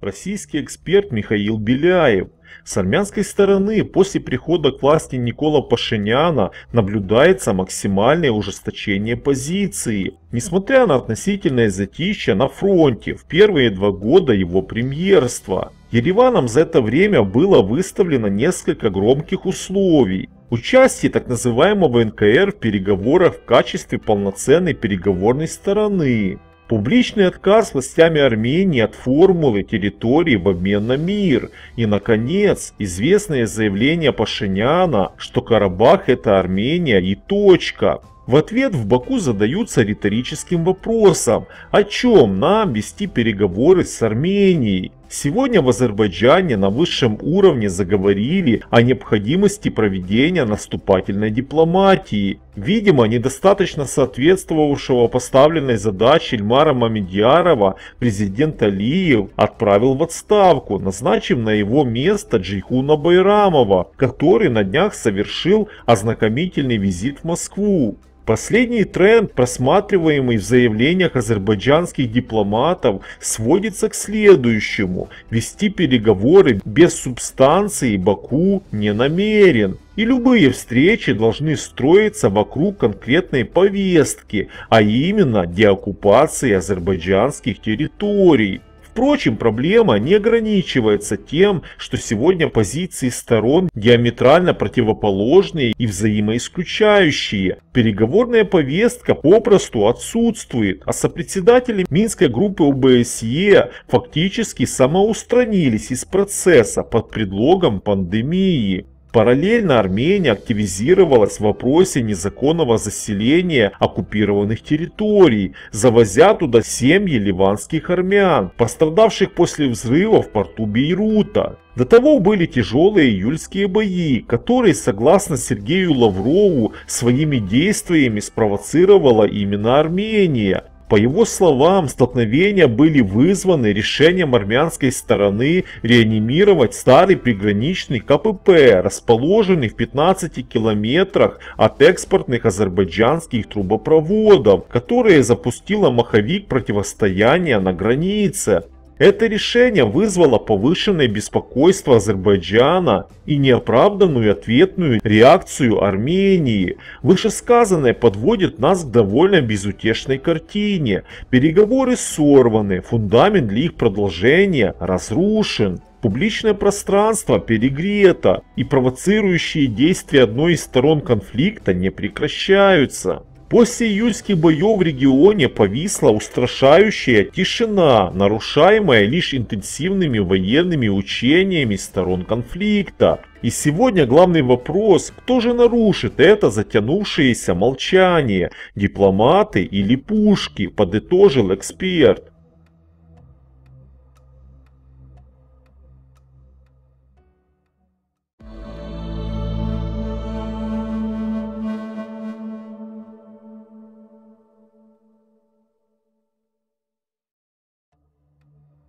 Российский эксперт Михаил Беляев. С армянской стороны после прихода к власти Никола Пашиняна наблюдается максимальное ужесточение позиции. Несмотря на относительное затишье на фронте в первые два года его премьерства, Ереваном за это время было выставлено несколько громких условий. Участие так называемого НКР в переговорах в качестве полноценной переговорной стороны, Публичный отказ властями Армении от формулы территории в обмен на мир. И, наконец, известное заявление Пашиняна, что Карабах – это Армения и точка. В ответ в Баку задаются риторическим вопросом, о чем нам вести переговоры с Арменией. Сегодня в Азербайджане на высшем уровне заговорили о необходимости проведения наступательной дипломатии. Видимо, недостаточно соответствовавшего поставленной задаче Эльмара Мамедьярова президент Алиев отправил в отставку, назначив на его место Джейхуна Байрамова, который на днях совершил ознакомительный визит в Москву. Последний тренд, просматриваемый в заявлениях азербайджанских дипломатов, сводится к следующему. Вести переговоры без субстанции Баку не намерен. И любые встречи должны строиться вокруг конкретной повестки, а именно деоккупации азербайджанских территорий. Впрочем, проблема не ограничивается тем, что сегодня позиции сторон диаметрально противоположные и взаимоисключающие. Переговорная повестка попросту отсутствует, а сопредседатели Минской группы ОБСЕ фактически самоустранились из процесса под предлогом пандемии. Параллельно Армения активизировалась в вопросе незаконного заселения оккупированных территорий, завозя туда семьи ливанских армян, пострадавших после взрыва в порту Бейрута. До того были тяжелые июльские бои, которые, согласно Сергею Лаврову, своими действиями спровоцировала именно Армения, по его словам, столкновения были вызваны решением армянской стороны реанимировать старый приграничный КПП, расположенный в 15 километрах от экспортных азербайджанских трубопроводов, которые запустила маховик противостояния на границе. Это решение вызвало повышенное беспокойство Азербайджана и неоправданную ответную реакцию Армении. Вышесказанное подводит нас к довольно безутешной картине. Переговоры сорваны, фундамент для их продолжения разрушен. Публичное пространство перегрето, и провоцирующие действия одной из сторон конфликта не прекращаются. После июльских боев в регионе повисла устрашающая тишина, нарушаемая лишь интенсивными военными учениями сторон конфликта. И сегодня главный вопрос, кто же нарушит это затянувшееся молчание, дипломаты или пушки, подытожил эксперт.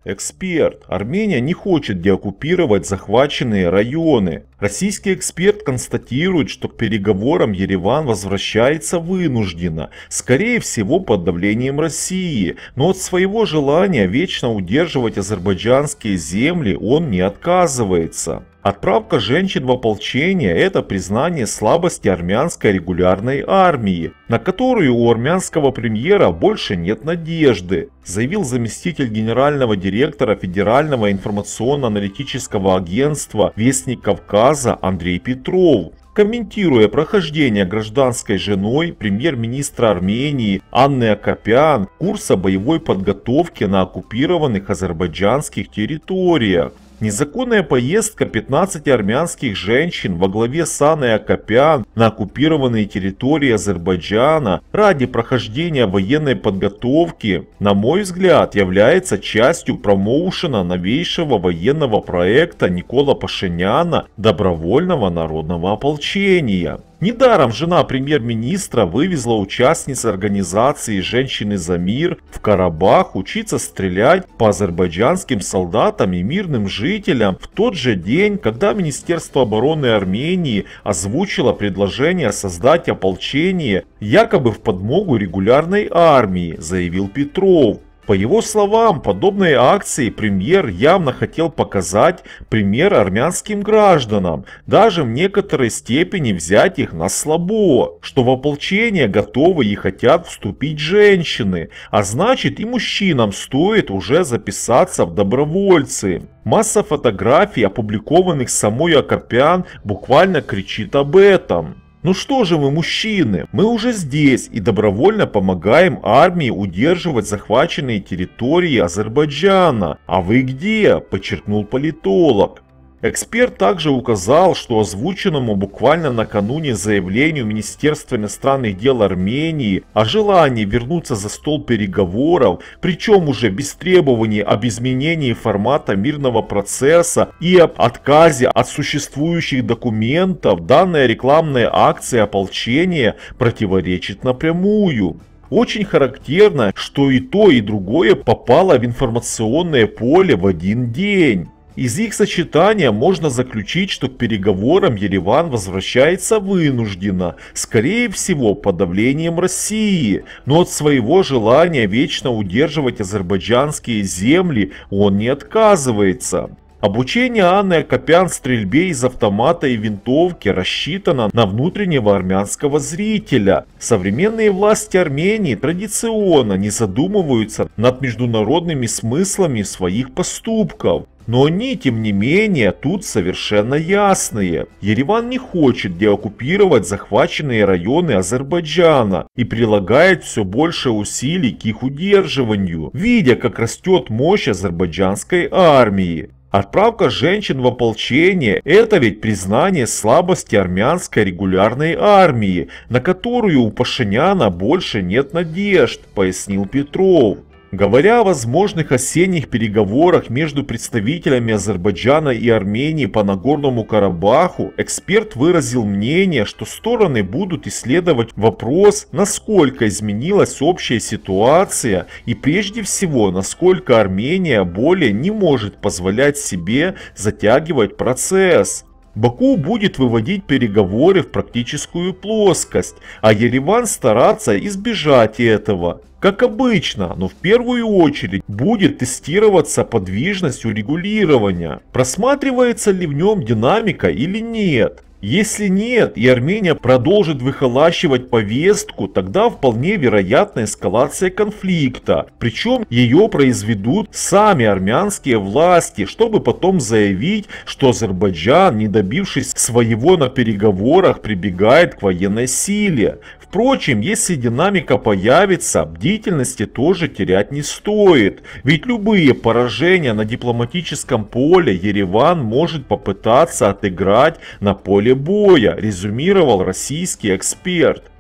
Эксперт. Армения не хочет деоккупировать захваченные районы. Российский эксперт констатирует, что к переговорам Ереван возвращается вынужденно, скорее всего под давлением России, но от своего желания вечно удерживать азербайджанские земли он не отказывается. Отправка женщин в ополчение – это признание слабости армянской регулярной армии, на которую у армянского премьера больше нет надежды, заявил заместитель генерального директора Федерального информационно-аналитического агентства «Вестник Кавказа» Андрей Петров. Комментируя прохождение гражданской женой премьер-министра Армении Анны Акопян курса боевой подготовки на оккупированных азербайджанских территориях, Незаконная поездка 15 армянских женщин во главе с Анной Акопян на оккупированные территории Азербайджана ради прохождения военной подготовки, на мой взгляд, является частью промоушена новейшего военного проекта Никола Пашиняна «Добровольного народного ополчения». Недаром жена премьер-министра вывезла участниц организации «Женщины за мир» в Карабах учиться стрелять по азербайджанским солдатам и мирным жителям в тот же день, когда Министерство обороны Армении озвучило предложение создать ополчение якобы в подмогу регулярной армии, заявил Петров. По его словам, подобные акции премьер явно хотел показать пример армянским гражданам, даже в некоторой степени взять их на слабо, что в ополчение готовы и хотят вступить женщины, а значит и мужчинам стоит уже записаться в добровольцы. Масса фотографий, опубликованных самой Акопян, буквально кричит об этом. Ну что же вы, мужчины, мы уже здесь и добровольно помогаем армии удерживать захваченные территории Азербайджана. А вы где? Подчеркнул политолог. Эксперт также указал, что озвученному буквально накануне заявлению Министерства иностранных дел Армении о желании вернуться за стол переговоров, причем уже без требований об изменении формата мирного процесса и об отказе от существующих документов, данная рекламная акция ополчения противоречит напрямую. Очень характерно, что и то, и другое попало в информационное поле в один день. Из их сочетания можно заключить, что к переговорам Ереван возвращается вынужденно, скорее всего под давлением России, но от своего желания вечно удерживать азербайджанские земли он не отказывается. Обучение Анны Акопян стрельбе из автомата и винтовки рассчитано на внутреннего армянского зрителя. Современные власти Армении традиционно не задумываются над международными смыслами своих поступков. Но они, тем не менее, тут совершенно ясные. Ереван не хочет деоккупировать захваченные районы Азербайджана и прилагает все больше усилий к их удерживанию, видя, как растет мощь азербайджанской армии. Отправка женщин в ополчение – это ведь признание слабости армянской регулярной армии, на которую у Пашиняна больше нет надежд, пояснил Петров. Говоря о возможных осенних переговорах между представителями Азербайджана и Армении по Нагорному Карабаху, эксперт выразил мнение, что стороны будут исследовать вопрос, насколько изменилась общая ситуация и прежде всего, насколько Армения более не может позволять себе затягивать процесс. Баку будет выводить переговоры в практическую плоскость, а Ереван стараться избежать этого. Как обычно, но в первую очередь будет тестироваться подвижность урегулирования, просматривается ли в нем динамика или нет. Если нет, и Армения продолжит выхолащивать повестку, тогда вполне вероятна эскалация конфликта. Причем ее произведут сами армянские власти, чтобы потом заявить, что Азербайджан, не добившись своего на переговорах, прибегает к военной силе. Впрочем, если динамика появится, бдительности тоже терять не стоит, ведь любые поражения на дипломатическом поле Ереван может попытаться отыграть на поле боя, резюмировал российский эксперт.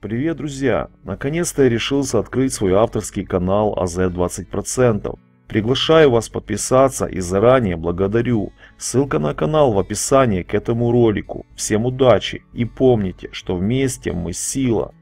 Привет, друзья! Наконец-то я решился открыть свой авторский канал АЗ 20%. Приглашаю вас подписаться и заранее благодарю. Ссылка на канал в описании к этому ролику. Всем удачи и помните, что вместе мы сила.